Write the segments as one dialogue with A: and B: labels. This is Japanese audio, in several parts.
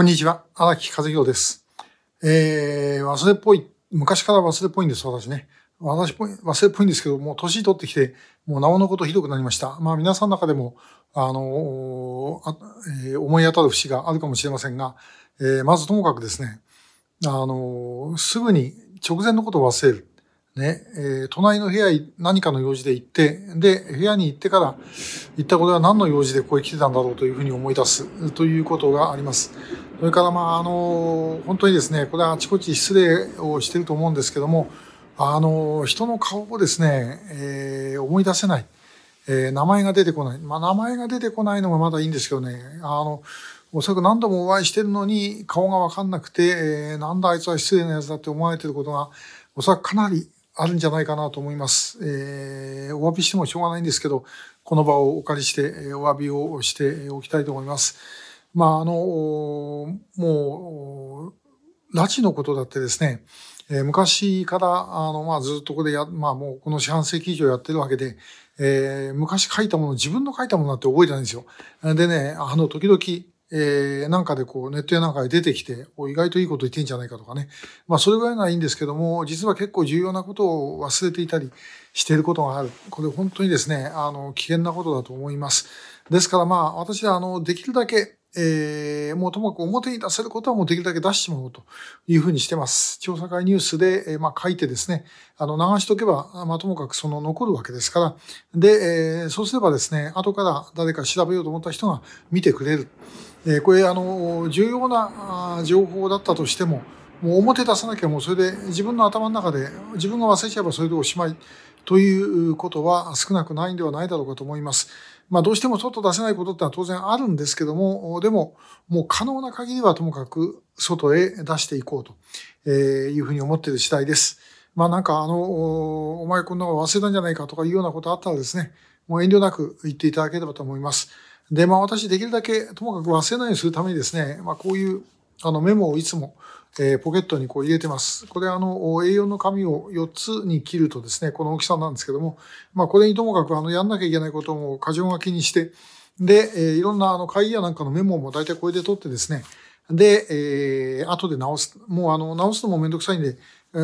A: こんにちは。荒木和弘です。えー、忘れっぽい。昔から忘れっぽいんです、私ね。私ぽい、忘れっぽいんですけど、もう年取ってきて、もうなおのことひどくなりました。まあ皆さんの中でも、あのあ、えー、思い当たる節があるかもしれませんが、えー、まずともかくですね、あのすぐに直前のことを忘れる。ね、えー、隣の部屋何かの用事で行って、で、部屋に行ってから、行ったことは何の用事でここへ来てたんだろうというふうに思い出すということがあります。それから、まあ、あの、本当にですね、これはあちこち失礼をしてると思うんですけども、あの、人の顔をですね、えー、思い出せない。えー、名前が出てこない。まあ、名前が出てこないのがまだいいんですけどね、あの、おそらく何度もお会いしてるのに顔がわかんなくて、えー、なんだあいつは失礼なやつだって思われてることが、おそらくかなりあるんじゃないかなと思います。えー、お詫びしてもしょうがないんですけど、この場をお借りして、お詫びをしておきたいと思います。まあ、あの、もう、拉致のことだってですね、え昔から、あの、まあ、ずっとこれや、まあ、もうこの四半世紀以上やってるわけで、えー、昔書いたもの、自分の書いたものだって覚えてないんですよ。でね、あの、時々、えー、なんかでこうネットやなんかで出てきて、意外といいこと言ってんじゃないかとかね。まあそれぐらいならいいんですけども、実は結構重要なことを忘れていたりしていることがある。これ本当にですね、あの、危険なことだと思います。ですからまあ私はあの、できるだけえー、もうともかく表に出せることはもうできるだけ出してもらおうというふうにしてます。調査会ニュースで、えー、まあ書いてですね、あの流しとけば、まあともかくその残るわけですから、で、えー、そうすればですね、後から誰か調べようと思った人が見てくれる。えー、これあの、重要な情報だったとしても、もう表出さなきゃもうそれで自分の頭の中で自分が忘れちゃえばそれでおしまいということは少なくないんではないだろうかと思います。まあどうしても外出せないことってのは当然あるんですけども、でももう可能な限りはともかく外へ出していこうというふうに思っている次第です。まあなんかあの、お前こんなの忘れたんじゃないかとかいうようなことあったらですね、もう遠慮なく言っていただければと思います。で、まあ私できるだけともかく忘れないようにするためにですね、まあこういうあのメモをいつもえー、ポケットにこう入れてます。これあの A4 の紙を4つに切るとですね、この大きさなんですけども、まあこれにともかくあのやんなきゃいけないことも過剰書きにして、で、えー、いろんなあの会議やなんかのメモも大体これで取ってですね、で、えー、後で直す。もうあの直すのもめんどくさいんで、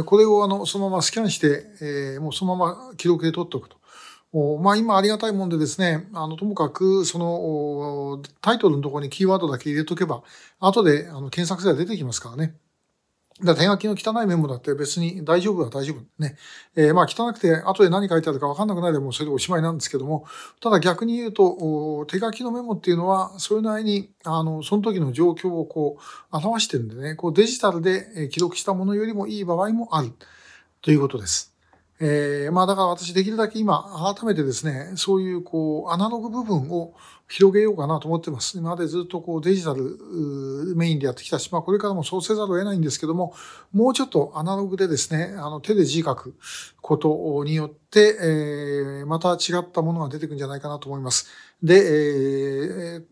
A: これをあのそのままスキャンして、えー、もうそのまま記録で取っておくと。まあ今ありがたいもんでですね、あの、ともかく、その、タイトルのところにキーワードだけ入れとけば、後であの検索すれば出てきますからね。だ手書きの汚いメモだって別に大丈夫は大丈夫ね。えー、まあ汚くて後で何書いてあるか分かんなくないでもそれでおしまいなんですけども、ただ逆に言うと、手書きのメモっていうのはそれなりに、あの、その時の状況をこう表してるんでね、こうデジタルで記録したものよりもいい場合もあるということです。えー、まあだから私できるだけ今、改めてですね、そういうこう、アナログ部分を広げようかなと思ってます。今までずっとこうデジタルメインでやってきたし、まあこれからもそうせざるを得ないんですけども、もうちょっとアナログでですね、あの手で字書くことによって、えー、また違ったものが出てくるんじゃないかなと思います。で、えー、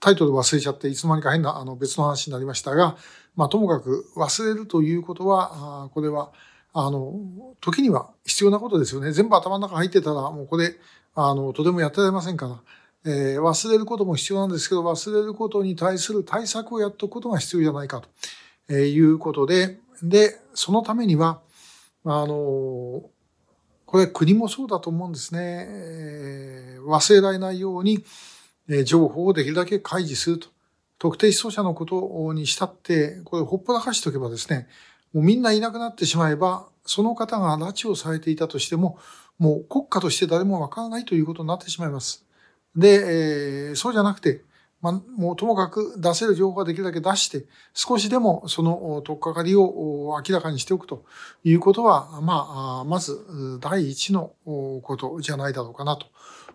A: タイトル忘れちゃって、いつの間にか変なあの別の話になりましたが、まあともかく忘れるということは、あこれは、あの、時には必要なことですよね。全部頭の中入ってたら、もうこれ、あの、とてもやってられませんから。えー、忘れることも必要なんですけど、忘れることに対する対策をやっておくことが必要じゃないかということで、で、そのためには、あの、これ国もそうだと思うんですね。えー、忘れられないように、えー、情報をできるだけ開示すると。特定失踪者のことにしたって、これほっぽらかしておけばですね、もうみんないなくなってしまえば、その方が拉致をされていたとしても、もう国家として誰もわからないということになってしまいます。で、えー、そうじゃなくて、まあ、もうともかく出せる情報はできるだけ出して、少しでもその取っかかりを明らかにしておくということは、まあ、まず第一のことじゃないだろうかな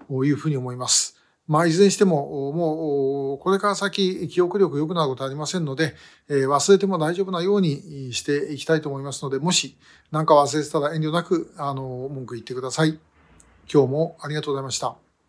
A: というふうに思います。まあ、いずれにしても、もう、これから先、記憶力良くなることはありませんので、え忘れても大丈夫なようにしていきたいと思いますので、もし何か忘れてたら遠慮なく、あの、文句言ってください。今日もありがとうございました。